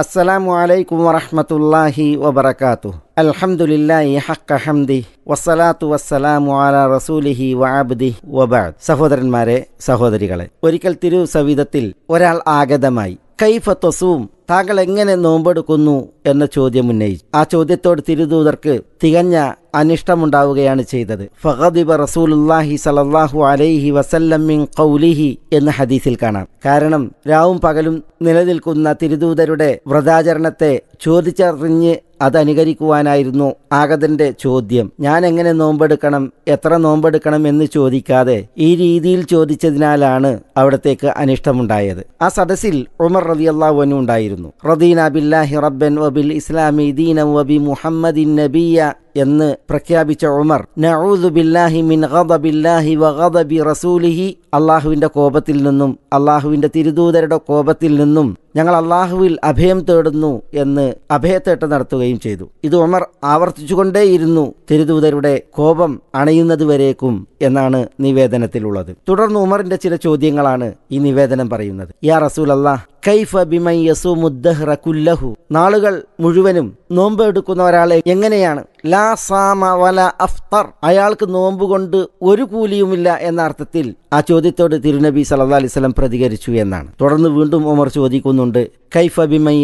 السلام عليكم ورحمة الله وبركاته الحمد لله حق حمده والصلاة والسلام على رسوله وعبده وبعد سهودر ماري سهودري غلاي وريكال تيرو سويدتيل ورال آغدا ماي كيف تصوم താങ്കൾ എങ്ങനെ നോമ്പെടുക്കുന്നു എന്ന ചോദ്യം ഉന്നയിച്ചു ആ ചോദ്യത്തോട് തിരുദൂതർക്ക് തികഞ്ഞ അനിഷ്ടമുണ്ടാവുകയാണ് ചെയ്തത് ഫഹദിബ റസൂലുല്ലാഹി സലല്ലാഹു അലൈഹി വസല്ലമ്മിൻ കൗലിഹി എന്ന ഹദീസിൽ കാണാം കാരണം രാവും പകലും നിലനിൽക്കുന്ന തിരുദൂതരുടെ വ്രതാചരണത്തെ ചോദിച്ചറിഞ്ഞ് അതനുകരിക്കുവാനായിരുന്നു ആഗതന്റെ ചോദ്യം ഞാൻ എങ്ങനെ നോമ്പെടുക്കണം എത്ര നോമ്പെടുക്കണം എന്ന് ചോദിക്കാതെ ഈ രീതിയിൽ ചോദിച്ചതിനാലാണ് അവിടത്തേക്ക് അനിഷ്ടമുണ്ടായത് ആ സദസ്സിൽ ഉമർ റതിയല്ലാഹുവനും ഉണ്ടായിരുന്നു റദീന ബില്ലാഹി റബ്ബൻ വബിൽ ഇസ്ലാമി ദീന വബി മുഹമ്മദിൻ നബിയ എന്ന് പ്രഖ്യാപിച്ച ഉമർ നഊദു ബില്ലാഹി മിൻ ഗദബില്ലാഹി വഗദബി റസൂലിഹി അള്ളാഹുവിന്റെ കോപത്തിൽ നിന്നും അള്ളാഹുവിന്റെ തിരുദൂതരുടെ കോപത്തിൽ നിന്നും ഞങ്ങൾ അള്ളാഹുവിൽ അഭയം തേടുന്നു എന്ന് അഭയത്തേട്ടം നടത്തുകയും ചെയ്തു ഇത് ഉമർ ആവർത്തിച്ചുകൊണ്ടേയിരുന്നു തിരുദൂതരുടെ കോപം അണയുന്നതുവരേക്കും എന്നാണ് നിവേദനത്തിലുള്ളത് തുടർന്ന് ഉമറിന്റെ ചില ചോദ്യങ്ങളാണ് ഈ നിവേദനം പറയുന്നത് യാ റസൂൽ അള്ളാഹ് കൈഫ ബിമൈ യസൂമുദ്ദഹ്റ കുല്ലഹു നാളുകൾ മുഴുവനും നോമ്പ് എടുക്കുന്ന ഒരാളെ എങ്ങനെയാണ് ലാ സാമ വല അഫ്തർ അയാൾക്ക് നോമ്പ് കൊണ്ട് ഒരു കൂലിയുമില്ല എന്ന അർത്ഥത്തിൽ ആ ചോദ്യത്തോട് തിരുനബി സല്ലാ അലിസ്ലം പ്രതികരിച്ചു എന്നാണ് തുടർന്ന് വീണ്ടും ഉമർ ചോദിക്കുന്നുണ്ട് കൈഫ ബിമൻ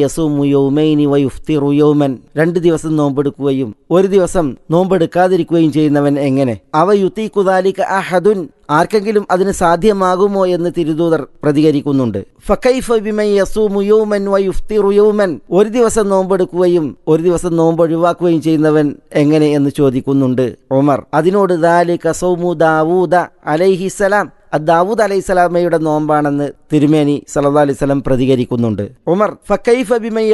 യൗമൈനി വയുഫ്തിറു യൗമൻ രണ്ട് ദിവസം നോമ്പെടുക്കുകയും ഒരു ദിവസം നോമ്പെടുക്കാതിരിക്കുകയും ചെയ്യുന്നവൻ എങ്ങനെ അവ യുത്തീക്കുതാലിക്ക് അഹദുൻ ആർക്കെങ്കിലും അതിന് സാധ്യമാകുമോ എന്ന് തിരുദൂതർ പ്രതികരിക്കുന്നുണ്ട് യൗമൻ ഒരു ദിവസം നോമ്പെടുക്കുകയും ഒരു ദിവസം നോമ്പ് ഒഴിവാക്കുകയും ചെയ്യുന്നവൻ എങ്ങനെ എന്ന് ചോദിക്കുന്നുണ്ട് ഒമർ അതിനോട് ദാലിക സൗമു ദാവൂദ അലൈഹിസലാം ദാവൂദ് അലൈഹി സ്വലാമയുടെ നോമ്പാണെന്ന് തിരുമേനി സല്ലാ അലൈഹി സ്വലം പ്രതികരിക്കുന്നുണ്ട് ഉമർ ഫക്കൈഫ ബിമൈ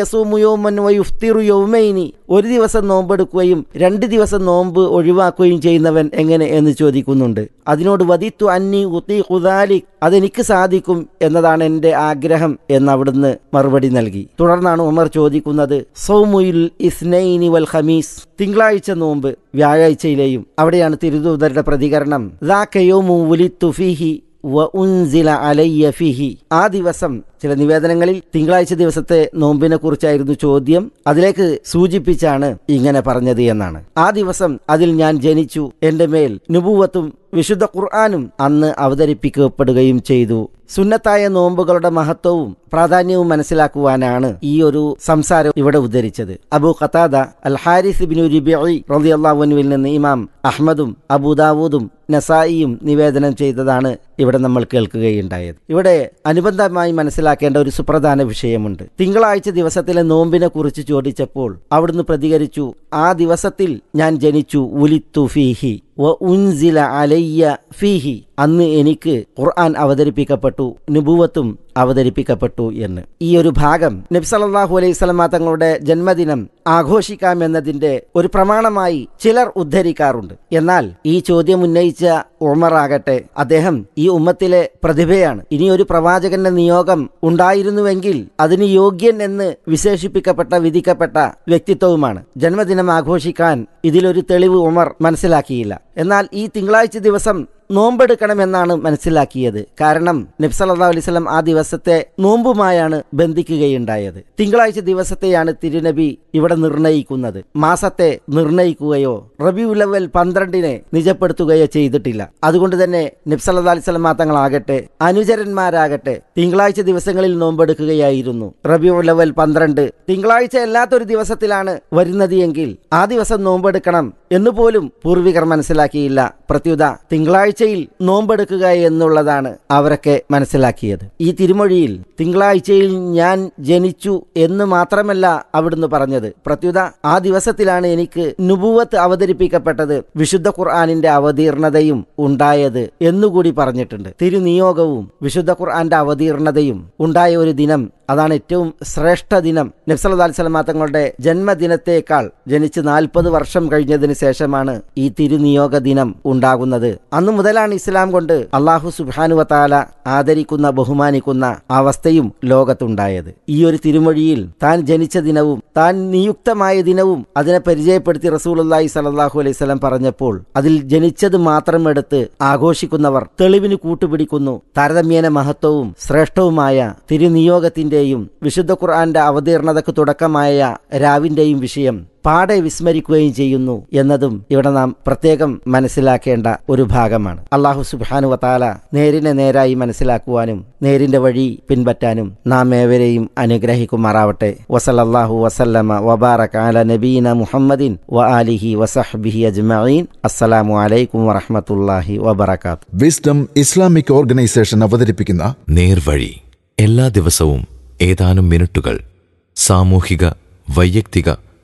യൗമൈനി ഒരു ദിവസം നോമ്പെടുക്കുകയും രണ്ട് ദിവസം നോമ്പ് ഒഴിവാക്കുകയും ചെയ്യുന്നവൻ എങ്ങനെ എന്ന് ചോദിക്കുന്നുണ്ട് അതിനോട് വധിത്തു അന്നി ഉത്തി കുതാലി അതെനിക്ക് സാധിക്കും എന്നതാണ് എൻ്റെ ആഗ്രഹം എന്ന് അവിടുന്ന് മറുപടി നൽകി തുടർന്നാണ് ഉമർ ചോദിക്കുന്നത് സൗമുയിൽ ഇസ്നൈനി വൽ ഖമീസ് തിങ്കളാഴ്ച നോമ്പ് വ്യാഴാഴ്ചയിലെയും അവിടെയാണ് തിരുദൂതരുടെ പ്രതികരണം ദാക്കയോമു ഉലി തുഫിഹി وأنزل علي فيه آدي وسم ചില നിവേദനങ്ങളിൽ തിങ്കളാഴ്ച ദിവസത്തെ നോമ്പിനെ കുറിച്ചായിരുന്നു ചോദ്യം അതിലേക്ക് സൂചിപ്പിച്ചാണ് ഇങ്ങനെ പറഞ്ഞത് എന്നാണ് ആ ദിവസം അതിൽ ഞാൻ ജനിച്ചു എന്റെ മേൽ നുപൂവത്തും വിശുദ്ധ ഖുർആാനും അന്ന് അവതരിപ്പിക്കപ്പെടുകയും ചെയ്തു സുന്നത്തായ നോമ്പുകളുടെ മഹത്വവും പ്രാധാന്യവും മനസ്സിലാക്കുവാനാണ് ഈ ഒരു സംസാരം ഇവിടെ ഉദ്ധരിച്ചത് അബു ഖത്താദ അൽ ഹാരിസ് ബിനു നിന്ന് ഇമാം അഹ്മദും അബൂദാവൂദും നസായിയും നിവേദനം ചെയ്തതാണ് ഇവിടെ നമ്മൾ കേൾക്കുകയുണ്ടായത് ഇവിടെ അനുബന്ധമായി മനസ്സിലാക്കി മനസ്സിലാക്കേണ്ട ഒരു സുപ്രധാന വിഷയമുണ്ട് തിങ്കളാഴ്ച ദിവസത്തിലെ നോമ്പിനെ കുറിച്ച് ചോദിച്ചപ്പോൾ അവിടുന്ന് പ്രതികരിച്ചു ആ ദിവസത്തിൽ ഞാൻ ജനിച്ചു ഉലിത്തു ഫീഹി ഉൻസില അലയ്യ ഫീഹി അന്ന് എനിക്ക് ഖുർആൻ അവതരിപ്പിക്കപ്പെട്ടു നുബുവത്തും അവതരിപ്പിക്കപ്പെട്ടു എന്ന് ഈ ഒരു ഭാഗം നബ്സലല്ലാഹു അലൈഹി സ്വലമ തങ്ങളുടെ ജന്മദിനം എന്നതിന്റെ ഒരു പ്രമാണമായി ചിലർ ഉദ്ധരിക്കാറുണ്ട് എന്നാൽ ഈ ചോദ്യം ഉന്നയിച്ച ഉമർ ആകട്ടെ അദ്ദേഹം ഈ ഉമ്മത്തിലെ പ്രതിഭയാണ് ഇനി ഒരു പ്രവാചകന്റെ നിയോഗം ഉണ്ടായിരുന്നുവെങ്കിൽ അതിന് യോഗ്യൻ എന്ന് വിശേഷിപ്പിക്കപ്പെട്ട വിധിക്കപ്പെട്ട വ്യക്തിത്വവുമാണ് ജന്മദിനം ആഘോഷിക്കാൻ ഇതിലൊരു തെളിവ് ഉമർ മനസ്സിലാക്കിയില്ല എന്നാൽ ഈ തിങ്കളാഴ്ച ദിവസം എന്നാണ് മനസ്സിലാക്കിയത് കാരണം നബ്സല്ലാ അലൈവല്ലം ആ ദിവസത്തെ നോമ്പുമായാണ് ബന്ധിക്കുകയുണ്ടായത് തിങ്കളാഴ്ച ദിവസത്തെയാണ് തിരുനബി ഇവിടെ നിർണയിക്കുന്നത് മാസത്തെ നിർണയിക്കുകയോ റബി ഉലവൽ പന്ത്രണ്ടിനെ നിജപ്പെടുത്തുകയോ ചെയ്തിട്ടില്ല അതുകൊണ്ട് തന്നെ അലൈഹി അലിസ്ലാം തങ്ങളാകട്ടെ അനുചരന്മാരാകട്ടെ തിങ്കളാഴ്ച ദിവസങ്ങളിൽ നോമ്പെടുക്കുകയായിരുന്നു റബി ഉലവൽ പന്ത്രണ്ട് തിങ്കളാഴ്ച അല്ലാത്തൊരു ദിവസത്തിലാണ് വരുന്നത് എങ്കിൽ ആ ദിവസം നോമ്പെടുക്കണം എന്നുപോലും പൂർവികർ മനസ്സിലാക്കിയില്ല പ്രത്യുത തിങ്കളാഴ്ച തിങ്കളാഴ്ചയിൽ നോമ്പെടുക്കുക എന്നുള്ളതാണ് അവരൊക്കെ മനസ്സിലാക്കിയത് ഈ തിരുമൊഴിയിൽ തിങ്കളാഴ്ചയിൽ ഞാൻ ജനിച്ചു എന്ന് മാത്രമല്ല അവിടുന്ന് പറഞ്ഞത് പ്രത്യുത ആ ദിവസത്തിലാണ് എനിക്ക് നുപുവത്ത് അവതരിപ്പിക്കപ്പെട്ടത് വിശുദ്ധ ഖുർആാനിന്റെ അവതീർണതയും ഉണ്ടായത് എന്നുകൂടി പറഞ്ഞിട്ടുണ്ട് തിരുനിയോഗവും വിശുദ്ധ ഖുർആാന്റെ അവതീർണതയും ഉണ്ടായ ഒരു ദിനം അതാണ് ഏറ്റവും ശ്രേഷ്ഠ ദിനം നബ്സലതാൽസലമ തങ്ങളുടെ ജന്മദിനത്തേക്കാൾ ജനിച്ച് നാൽപ്പത് വർഷം കഴിഞ്ഞതിന് ശേഷമാണ് ഈ തിരുനിയോഗ ദിനം ഉണ്ടാകുന്നത് അന്നു മുതലാണ് ഇസ്ലാം കൊണ്ട് അള്ളാഹു സുബാനുവത്താല ആദരിക്കുന്ന ബഹുമാനിക്കുന്ന അവസ്ഥയും ലോകത്തുണ്ടായത് ഈ ഒരു തിരുമൊഴിയിൽ താൻ ജനിച്ച ദിനവും താൻ നിയുക്തമായ ദിനവും അതിനെ പരിചയപ്പെടുത്തി റസൂലി സലാഹു അലൈഹി സ്വലം പറഞ്ഞപ്പോൾ അതിൽ ജനിച്ചത് മാത്രം എടുത്ത് ആഘോഷിക്കുന്നവർ തെളിവിന് കൂട്ടുപിടിക്കുന്നു താരതമ്യേന മഹത്വവും ശ്രേഷ്ഠവുമായ തിരുനിയോഗത്തിന്റെയും വിശുദ്ധ ഖുർആന്റെ അവതീർണതക്ക് തുടക്കമായ രാവിന്റെയും വിഷയം പാടെ വിസ്മരിക്കുകയും ചെയ്യുന്നു എന്നതും ഇവിടെ നാം പ്രത്യേകം മനസ്സിലാക്കേണ്ട ഒരു ഭാഗമാണ് അള്ളാഹു സുബാനു വത്താല നേരിനെ നേരായി മനസ്സിലാക്കുവാനും നേരിന്റെ വഴി പിൻപറ്റാനും നാം ഏവരെയും അനുഗ്രഹിക്കുമാറാവട്ടെ വസലല്ലാഹു വസല്ലമ വബാറക അല നബീന മുഹമ്മദിൻ വ വസഹ്ബിഹി അജ്മഈൻ അസ്സലാമു അലൈക്കും വറഹ്മത്തുള്ളാഹി വബറകാത്ത് വിസ്ഡം ഇസ്ലാമിക് ഓർഗനൈസേഷൻ അവതരിപ്പിക്കുന്ന നേർവഴി എല്ലാ ദിവസവും ഏതാനും മിനിറ്റുകൾ സാമൂഹിക വൈയക്തിക